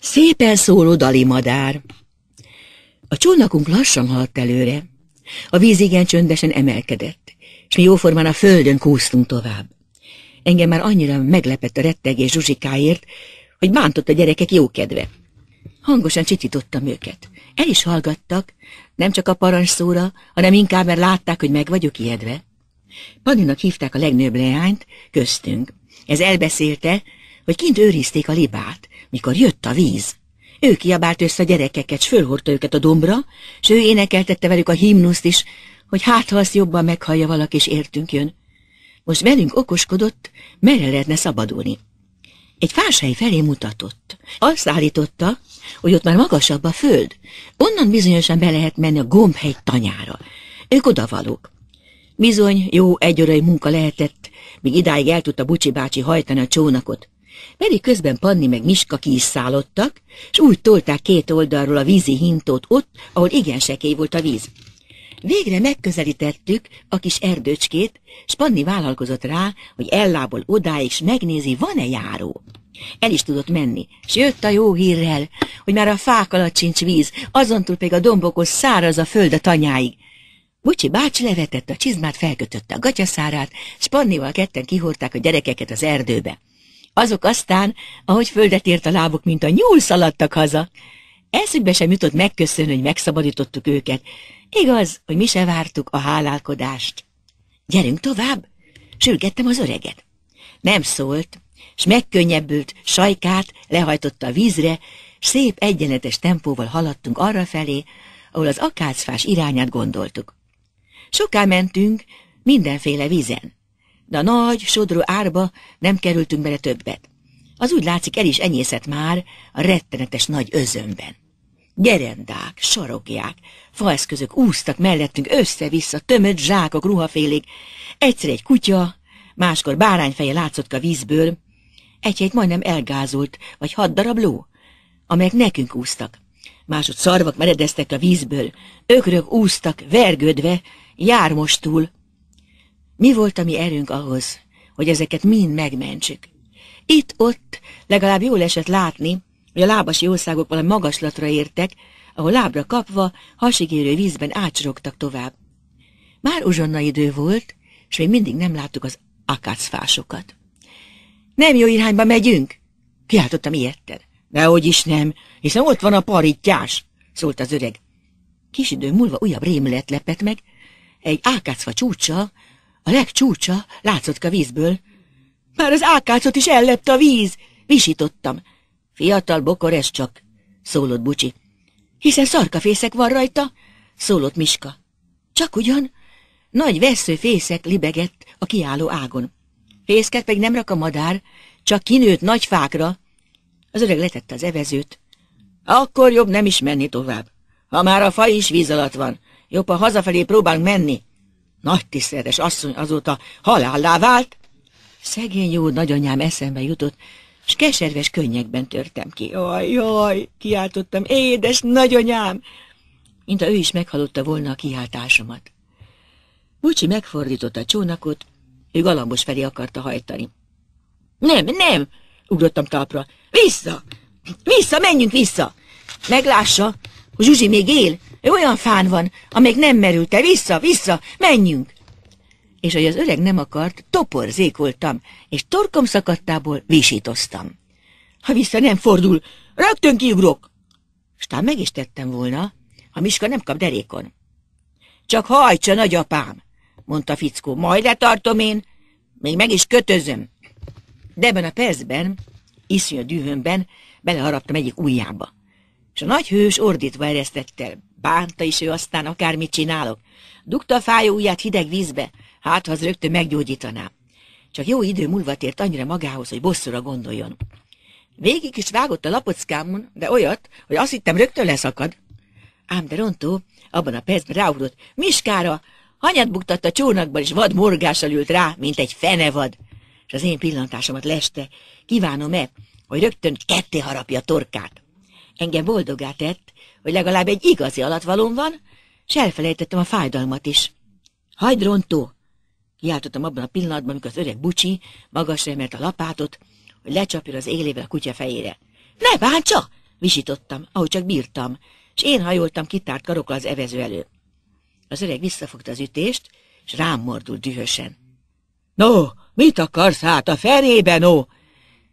Szépen szóló madár A csónakunk lassan haladt előre. A víz igen csöndesen emelkedett, és mi jóformán a földön kúsztunk tovább. Engem már annyira meglepett a rettegés Zsuzsikáért, hogy bántott a gyerekek jókedve. Hangosan csitítottam őket. El is hallgattak, nem csak a parancsszóra, hanem inkább, mert látták, hogy meg vagyok ijedve. Paninak hívták a legnőbb leányt, köztünk. Ez elbeszélte, hogy kint őrizték a libát, mikor jött a víz. Ő kiabált össze a gyerekeket, s fölhordta őket a dombra, s ő énekeltette velük a himnuszt is, hogy hát ha azt jobban meghallja valaki, és értünk jön. Most velünk okoskodott, merre lehetne szabadulni. Egy fásai felé mutatott. Azt állította, hogy ott már magasabb a föld. Onnan bizonyosan be lehet menni a gombhegy tanyára. Ők odavalók. Bizony jó egyorai munka lehetett, míg idáig el tudta Bucsi bácsi hajtani a csónakot. Pedig közben Panni meg Miska ki is szállottak, és úgy tolták két oldalról a vízi hintót ott, ahol igen sekély volt a víz. Végre megközelítettük a kis erdőcskét, s Panni vállalkozott rá, hogy ellából odáig, s megnézi, van-e járó. El is tudott menni, s jött a jó hírrel, hogy már a fák alatt sincs víz, azon túl pedig a dombokhoz száraz a föld a tanyáig. Bucsi bácsi levetett a csizmát, felkötötte a gatyaszárát, s Pannival ketten kihorták a gyerekeket az erdőbe. Azok aztán, ahogy földet ért a lábuk, mint a nyúl szaladtak haza. Eszükbe sem jutott megköszönni, hogy megszabadítottuk őket. Igaz, hogy mi se vártuk a hálálkodást. Gyerünk tovább, sürgettem az öreget. Nem szólt, s megkönnyebbült sajkát lehajtotta a vízre, s szép egyenletes tempóval haladtunk arra felé, ahol az akácfás irányát gondoltuk. Soká mentünk, mindenféle vízen de a nagy, sodró árba nem kerültünk bele többet. Az úgy látszik el is enyészett már a rettenetes nagy özönben. Gerendák, sarokják, faeszközök úsztak mellettünk össze-vissza, tömött zsákok, ruhafélék, egyszer egy kutya, máskor bárányfeje látszott a vízből, egy-egy majdnem elgázolt, vagy hat darab ló, amelyek nekünk úsztak. Másod szarvak meredeztek a vízből, ökrök úsztak, vergődve, jármostul, mi volt a mi erőnk ahhoz, hogy ezeket mind megmentsük? Itt-ott legalább jól esett látni, hogy a lábasi országok valami magaslatra értek, ahol lábra kapva hasigérő vízben ácsorogtak tovább. Már uzsonna idő volt, és még mindig nem láttuk az akácfásokat. Nem jó irányba megyünk? Kiáltottam ilyetten. Nehogy is nem, hiszen ott van a parítjás, szólt az öreg. Kis idő múlva újabb rémület lepett meg, egy ákácfa csúcsa a legcsúcsa látszott a vízből. Már az ákácot is ellepte a víz, visítottam. Fiatal bokor ez csak, szólott Bucsi. Hiszen szarkafészek van rajta, szólott Miska. Csak ugyan, nagy vesző libegett a kiálló ágon. Fészket pedig nem rak a madár, csak kinőtt nagy fákra. Az öreg letette az evezőt. Akkor jobb nem is menni tovább. Ha már a fa is víz alatt van, jobb, ha hazafelé próbálunk menni. Nagy tiszteletes asszony azóta halállá vált. Szegény jó nagyanyám eszembe jutott, és keserves könnyekben törtem ki. Jaj, jaj, kiáltottam, édes nagyanyám! Mint ő is meghalotta volna a kiáltásomat. Bucsi megfordította a csónakot, ő galambos felé akarta hajtani. Nem, nem, ugrottam talpra. Vissza! Vissza, menjünk vissza! Meglássa, hogy Zsuzsi még él, ő olyan fán van, amíg nem merült el. Vissza, vissza, menjünk! És hogy az öreg nem akart, toporzékoltam, és torkom szakadtából visítoztam. Ha vissza nem fordul, rögtön kiugrok! Stán meg is tettem volna, ha Miska nem kap derékon. Csak hajtsa, nagyapám, mondta fickó, majd letartom én, még meg is kötözöm. De ebben a percben, iszonyú dühönben, beleharaptam egyik ujjába, és a nagy hős ordítva eresztett el. Bánta is ő aztán, akármit csinálok. Dugta a fájó ujját hideg vízbe, hát ha az rögtön meggyógyítaná. Csak jó idő múlva tért annyira magához, hogy bosszúra gondoljon. Végig is vágott a lapockámon, de olyat, hogy azt hittem rögtön leszakad. Ám de Rontó abban a percben ráugrott. Miskára! Hanyat buktatta a csónakban, és vad morgással ült rá, mint egy fenevad. És az én pillantásomat leste. Kívánom-e, hogy rögtön ketté harapja a torkát? Engem boldogá tett, hogy legalább egy igazi alatvalom van, és elfelejtettem a fájdalmat is. Hajd rontó! Kiáltottam abban a pillanatban, amikor az öreg bucsi magasra emelt a lapátot, hogy lecsapja az élével a kutya fejére. Ne bántsa! Visítottam, ahogy csak bírtam, és én hajoltam kitárt karokkal az evező elő. Az öreg visszafogta az ütést, és rám mordult dühösen. No, mit akarsz hát a fenébe, no?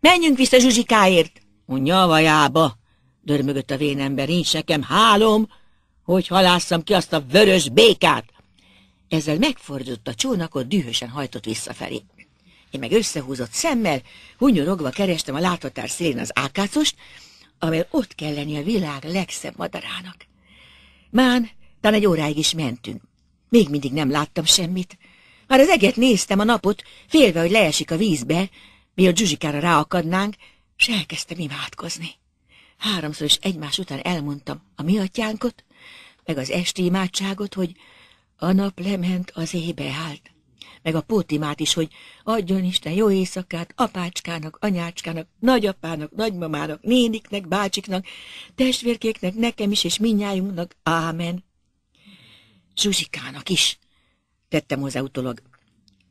Menjünk vissza Zsuzsikáért! a vajába! dörmögött a vénember, nincs nekem hálom, hogy halásszam ki azt a vörös békát. Ezzel megfordult a csónakot, dühösen hajtott visszafelé. Én meg összehúzott szemmel, hunyorogva kerestem a láthatár szélén az ákácost, amely ott kell lenni a világ legszebb madarának. Mán, talán egy óráig is mentünk. Még mindig nem láttam semmit. Már az eget néztem a napot, félve, hogy leesik a vízbe, mi a dzsuzsikára ráakadnánk, és elkezdtem imádkozni háromszor is egymás után elmondtam a mi atyánkot, meg az esti imádságot, hogy a nap lement az ébe állt, meg a pótimát is, hogy adjon Isten jó éjszakát apácskának, anyácskának, nagyapának, nagymamának, néniknek, bácsiknak, testvérkéknek, nekem is és minnyájunknak. Ámen. Zsuzsikának is, tettem hozzá utolag,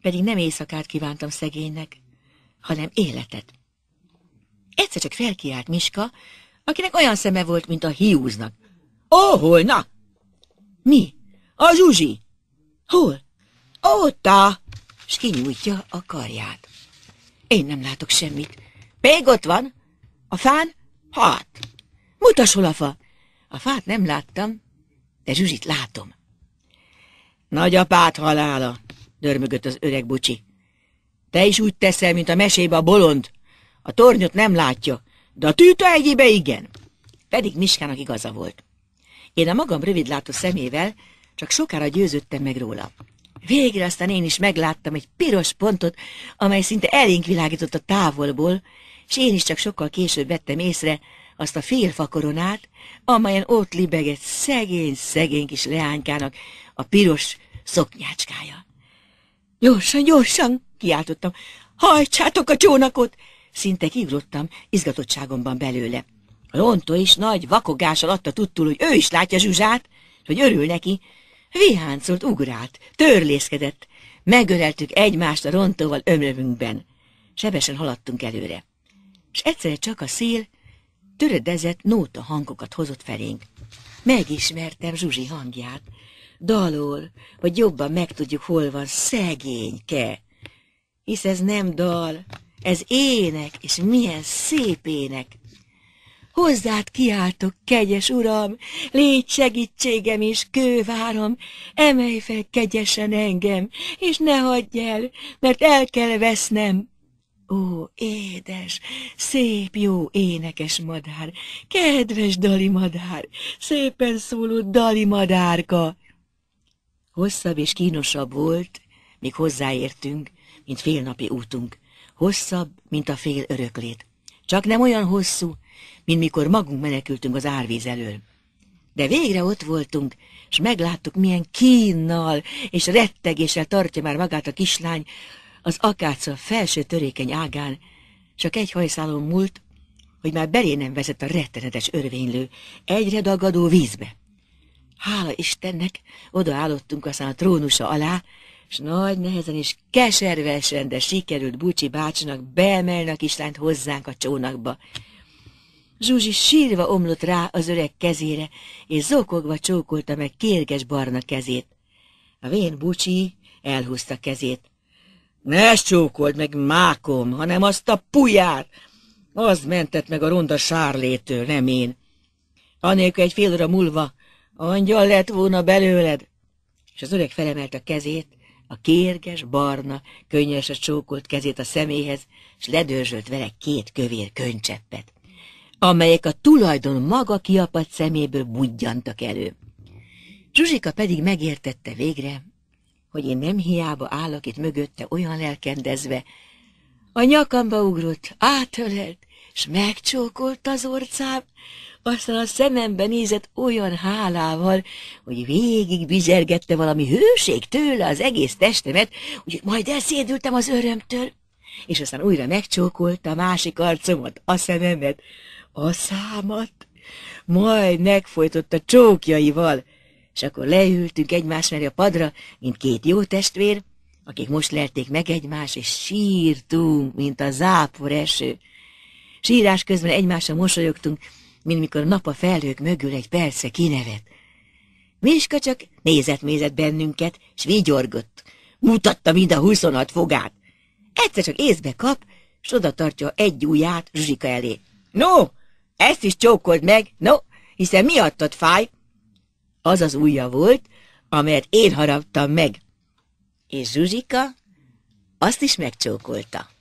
pedig nem éjszakát kívántam szegénynek, hanem életet. Egyszer csak felkiált Miska, akinek olyan szeme volt, mint a hiúznak. Oh, hol, na? Mi? A Zsuzsi. Hol? Otta. S kinyújtja a karját. Én nem látok semmit. Pég ott van. A fán? Hát. Mutas, hol a fa. A fát nem láttam, de Zsuzsit látom. Nagyapád halála, dörmögött az öreg bucsi. Te is úgy teszel, mint a mesébe a bolond. A tornyot nem látja, de a tűta egyébe igen. Pedig Miskának igaza volt. Én a magam rövidlátó szemével csak sokára győződtem meg róla. Végre aztán én is megláttam egy piros pontot, amely szinte elénk világított a távolból, és én is csak sokkal később vettem észre azt a félfa koronát, amelyen ott libegett szegény-szegény kis leánykának a piros szoknyácskája. Gyorsan, gyorsan, kiáltottam, hajtsátok a csónakot! Szinte kiugrottam izgatottságomban belőle. Lonto is nagy vakogással adta tudtul, hogy ő is látja Zsuzsát, hogy örül neki. Viháncolt, ugrált, törlészkedett. Megöleltük egymást a rontóval ömlövünkben. Sebesen haladtunk előre. És egyszerre csak a szél töredezett nóta hangokat hozott felénk. Megismertem Zsuzsi hangját. Dalol, vagy jobban megtudjuk, hol van szegényke. Hisz ez nem dal, ez ének, és milyen szép ének! Hozzád kiáltok, kegyes uram, légy segítségem és kővárom, emelj fel kegyesen engem, és ne hagyj el, mert el kell vesznem. Ó, édes, szép, jó, énekes madár, kedves dali madár, szépen szóló dali madárka. Hosszabb és kínosabb volt, míg hozzáértünk, mint félnapi útunk hosszabb, mint a fél öröklét. Csak nem olyan hosszú, mint mikor magunk menekültünk az árvíz elől. De végre ott voltunk, és megláttuk, milyen kínnal és rettegéssel tartja már magát a kislány az akáca felső törékeny ágán, csak egy hajszálon múlt, hogy már belé nem vezet a rettenetes örvénylő, egyre dagadó vízbe. Hála Istennek, odaállottunk aztán a trónusa alá, és nagy nehezen és keservesen, de sikerült Bucsi Bácsnak beemelni a kislányt hozzánk a csónakba. Zsuzsi sírva omlott rá az öreg kezére, és zokogva csókolta meg kérges barna kezét. A vén Bucsi elhúzta kezét. Ne csókold meg, mákom, hanem azt a puját! Az mentett meg a ronda sárlétől, nem én. Anélkül egy fél óra múlva angyal lett volna belőled. És az öreg felemelt a kezét, a kérges, barna, könnyesre csókolt kezét a szeméhez, s ledörzsölt vele két kövér könycseppet, amelyek a tulajdon maga kiapadt szeméből budjantak elő. Zsuzsika pedig megértette végre, hogy én nem hiába állok itt mögötte olyan lelkendezve. A nyakamba ugrott, átölelt, s megcsókolt az orcám, aztán a szemembe nézett olyan hálával, hogy végig bizergette valami hőség tőle az egész testemet, hogy majd elszédültem az örömtől, és aztán újra megcsókolta a másik arcomat, a szememet, a számat, majd megfojtotta csókjaival, és akkor leültünk egymás mellé a padra, mint két jó testvér, akik most lelték meg egymást, és sírtunk, mint a zápor eső. Sírás közben egymásra mosolyogtunk, mint mikor nap a felhők mögül egy perce kinevet. Miska csak nézett-mézett bennünket, s vigyorgott. Mutatta mind a huszonat fogát. Egyszer csak észbe kap, s oda tartja egy ujját Zsuzsika elé. No, ezt is csókold meg, no, hiszen miattad fáj. Az az ujja volt, amelyet én haraptam meg. És Zsuzsika azt is megcsókolta.